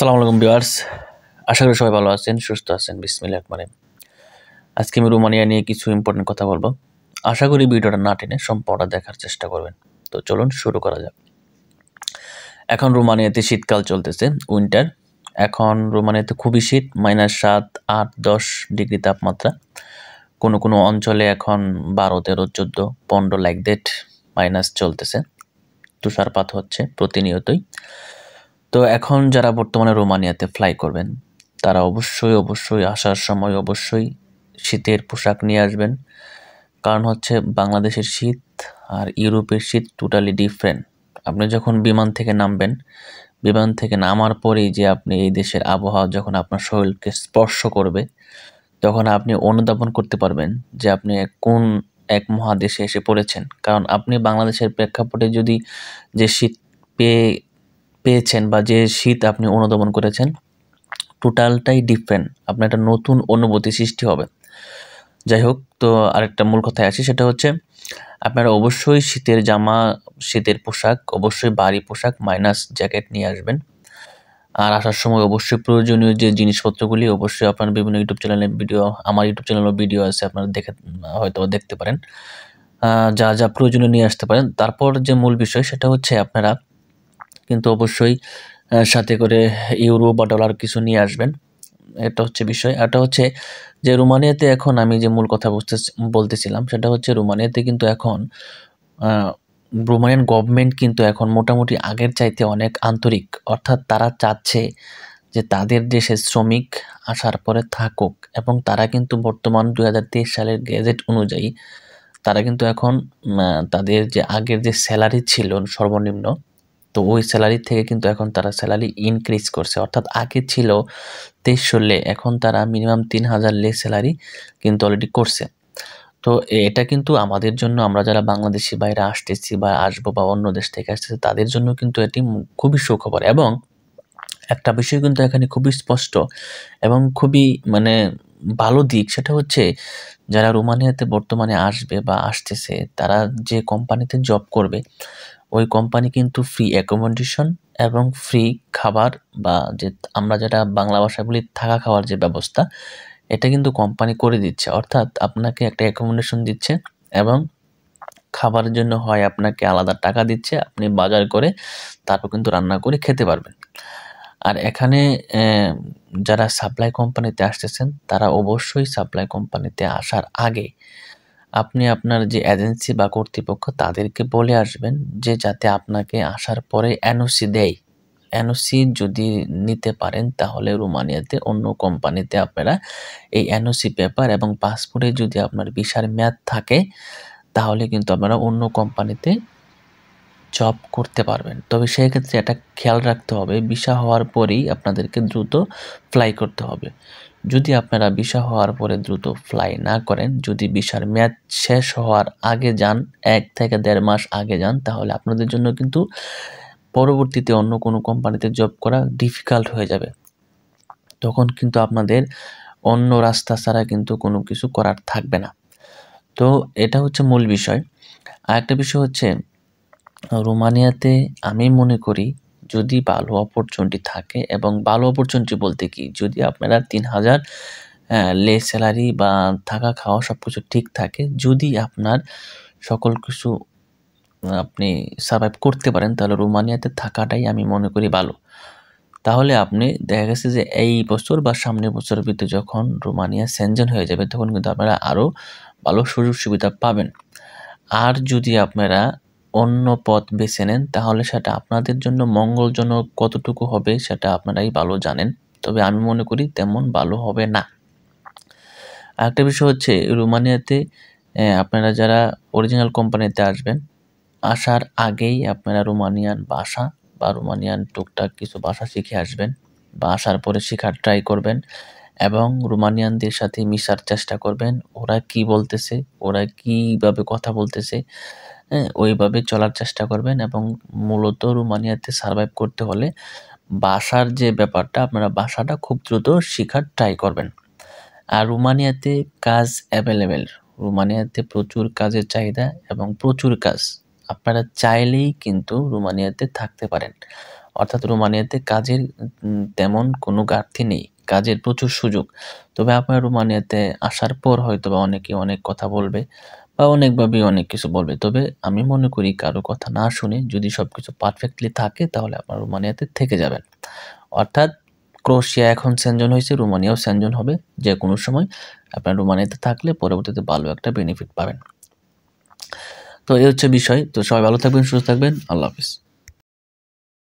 সালাম আলাইকুম বিয়ার্স আশা করি সবাই ভালো আছেন সুস্থ আছেন বিসমিল্লা একবারে আজকে আমি রোমানিয়া নিয়ে কিছু ইম্পর্টেন্ট কথা বলবো আশা করি ভিডিওটা না টেনে সম্পর্কটা দেখার চেষ্টা করবেন তো চলুন শুরু করা যাক এখন রোমানিয়াতে শীতকাল চলতেছে উইন্টার এখন রোমানিয়াতে খুবই শীত মাইনাস সাত আট দশ ডিগ্রি তাপমাত্রা কোনো কোনো অঞ্চলে এখন বারো তেরো চোদ্দো পনেরো লাইক দেট মাইনাস চলতেছে তুষারপাত হচ্ছে প্রতিনিয়তই তো এখন যারা বর্তমানে রোমানিয়াতে ফ্লাই করবেন তারা অবশ্যই অবশ্যই আসার সময় অবশ্যই শীতের পোশাক নিয়ে আসবেন কারণ হচ্ছে বাংলাদেশের শীত আর ইউরোপের শীত টোটালি ডিফারেন্ট আপনি যখন বিমান থেকে নামবেন বিমান থেকে নামার পরেই যে আপনি এই দেশের আবহাওয়া যখন আপনার শরীরকে স্পর্শ করবে তখন আপনি অনুধাবন করতে পারবেন যে আপনি কোন এক মহাদেশে এসে পড়েছেন কারণ আপনি বাংলাদেশের প্রেক্ষাপটে যদি যে শীত পেয়ে পেয়েছেন বা যে শীত আপনি অনুধাবন করেছেন টোটালটাই ডিফারেন্ট আপনার একটা নতুন অনুভূতি সৃষ্টি হবে যাই হোক তো আরেকটা মূল কথায় আসি সেটা হচ্ছে আপনারা অবশ্যই শীতের জামা শীতের পোশাক অবশ্যই বাড়ি পোশাক মাইনাস জ্যাকেট নিয়ে আসবেন আর আসার সময় অবশ্যই প্রয়োজনীয় যে জিনিসপত্রগুলি অবশ্যই আপনার বিভিন্ন ইউটিউব চ্যানেলে ভিডিও আমার ইউটিউব চ্যানেলেও ভিডিও আছে আপনারা দেখে হয়তো দেখতে পারেন যা যা প্রয়োজনীয় নিয়ে আসতে পারেন তারপর যে মূল বিষয় সেটা হচ্ছে আপনারা কিন্তু অবশ্যই সাথে করে ইউরো বা ডলার কিছু নিয়ে আসবেন এটা হচ্ছে বিষয় এটা হচ্ছে যে রোমানিয়াতে এখন আমি যে মূল কথা বুঝতে বলতেছিলাম সেটা হচ্ছে রোমানিয়াতে কিন্তু এখন রোমানিয়ান গভর্নমেন্ট কিন্তু এখন মোটামুটি আগের চাইতে অনেক আন্তরিক অর্থাৎ তারা চাচ্ছে যে তাদের দেশে শ্রমিক আসার পরে থাকুক এবং তারা কিন্তু বর্তমান দু সালের গেজেট অনুযায়ী তারা কিন্তু এখন তাদের যে আগের যে স্যালারি ছিল সর্বনিম্ন তো ওই স্যালারি থেকে কিন্তু এখন তারা স্যালারি ইনক্রিজ করছে অর্থাৎ আগে ছিল তেইশশো লে এখন তারা মিনিমাম তিন হাজার লে স্যালারি কিন্তু অলরেডি করছে তো এটা কিন্তু আমাদের জন্য আমরা যারা বাংলাদেশি বাইরে আসতেছি বা আসবো বা অন্য দেশ থেকে আসতেছি তাদের জন্য কিন্তু এটি খুবই সুখবর এবং একটা বিষয় কিন্তু এখানে খুবই স্পষ্ট এবং খুবই মানে ভালো দিক সেটা হচ্ছে যারা রোমানিয়াতে বর্তমানে আসবে বা আসতেছে তারা যে কোম্পানিতে জব করবে ওই কোম্পানি কিন্তু ফ্রি অ্যাকোমোডেশন এবং ফ্রি খাবার বা যে আমরা যেটা বাংলা ভাষায় বলি থাকা খাওয়ার যে ব্যবস্থা এটা কিন্তু কোম্পানি করে দিচ্ছে অর্থাৎ আপনাকে একটা অ্যাকোমোডেশন দিচ্ছে এবং খাবারের জন্য হয় আপনাকে আলাদা টাকা দিচ্ছে আপনি বাজার করে তারপর কিন্তু রান্না করে খেতে পারবেন আর এখানে যারা সাপ্লাই কোম্পানিতে আসতেছেন তারা অবশ্যই সাপ্লাই কোম্পানিতে আসার আগে আপনি আপনার যে এজেন্সি বা কর্তৃপক্ষ তাদেরকে বলে আসবেন যে যাতে আপনাকে আসার পরে এনওসি দেয় এনওসি যদি নিতে পারেন তাহলে রোমানিয়াতে অন্য কোম্পানিতে আপনারা এই এনওসি পেপার এবং পাসপোর্টে যদি আপনার বিশার মেয়াদ থাকে তাহলে কিন্তু আপনারা অন্য কোম্পানিতে জব করতে পারবেন তবে সেই ক্ষেত্রে এটা খেয়াল রাখতে হবে বিশা হওয়ার পরেই আপনাদেরকে দ্রুত ফ্লাই করতে হবে যদি আপনারা বিশা হওয়ার পরে দ্রুত ফ্লাই না করেন যদি বিশার মেয়াদ শেষ হওয়ার আগে যান এক থেকে দেড় মাস আগে যান তাহলে আপনাদের জন্য কিন্তু পরবর্তীতে অন্য কোনো কোম্পানিতে জব করা ডিফিকাল্ট হয়ে যাবে তখন কিন্তু আপনাদের অন্য রাস্তা ছাড়া কিন্তু কোনো কিছু করার থাকবে না তো এটা হচ্ছে মূল বিষয় আর একটা বিষয় হচ্ছে রোমানিয়াতে আমি মনে করি যদি ভালো অপরচুনিটি থাকে এবং ভালো অপরচুনিটি বলতে কি যদি আপনারা তিন হাজার লে স্যালারি বা থাকা খাওয়া সব কিছু ঠিক থাকে যদি আপনার সকল কিছু আপনি সার্ভাইভ করতে পারেন তাহলে রোমানিয়াতে থাকাটাই আমি মনে করি ভালো তাহলে আপনি দেখা গেছে যে এই বছর বা সামনের বছরের ভিতরে যখন রোমানিয়া সেনজেন হয়ে যাবে তখন কিন্তু আপনারা আরও ভালো সুযোগ সুবিধা পাবেন আর যদি আপনারা অন্য পথ বেছে নেন তাহলে সেটা আপনাদের জন্য মঙ্গলজনক কতটুকু হবে সেটা আপনারাই ভালো জানেন তবে আমি মনে করি তেমন ভালো হবে না আরেকটা বিষয় হচ্ছে রোমানিয়াতে আপনারা যারা অরিজিনাল কোম্পানিতে আসবেন আসার আগেই আপনারা রোমানিয়ান ভাষা বা রোমানিয়ান টুকটাক কিছু ভাষা শিখে আসবেন বা আসার পরে শেখার ট্রাই করবেন এবং রোমানিয়ানদের সাথে মিশার চেষ্টা করবেন ওরা কি বলতেছে ওরা কিভাবে কথা বলতেছে ওইভাবে চলার চেষ্টা করবেন এবং মূলত রুমানিয়াতে সার্ভাইভ করতে হলে ভাষার যে ব্যাপারটা আপনারা ভাষাটা খুব দ্রুত শেখার ট্রাই করবেন আর রুমানিয়াতে কাজ অ্যাভেলেবেল রুমানিয়াতে প্রচুর কাজের চাহিদা এবং প্রচুর কাজ আপনারা চাইলেই কিন্তু রুমানিয়াতে থাকতে পারেন অর্থাৎ রুমানিয়াতে কাজের তেমন কোনো ঘাটতি নেই কাজের প্রচুর সুযোগ তবে আপনার রুমানিয়াতে আসার পর হয়তো বা অনেকে অনেক কথা বলবে বা অনেকভাবেই অনেক কিছু বলবে তবে আমি মনে করি কারো কথা না শুনে যদি সব কিছু পারফেক্টলি থাকে তাহলে আপনার রোমানিয়াতে থেকে যাবেন অর্থাৎ ক্রোশিয়া এখন স্যানজন হয়েছে রোমানিয়াও স্যানজন হবে যে কোনো সময় আপনার রোমানিয়াতে থাকলে পরবর্তীতে ভালো একটা বেনিফিট পাবেন তো এই হচ্ছে বিষয় তো সবাই ভালো থাকবেন সুস্থ থাকবেন আল্লাহ হাফিজ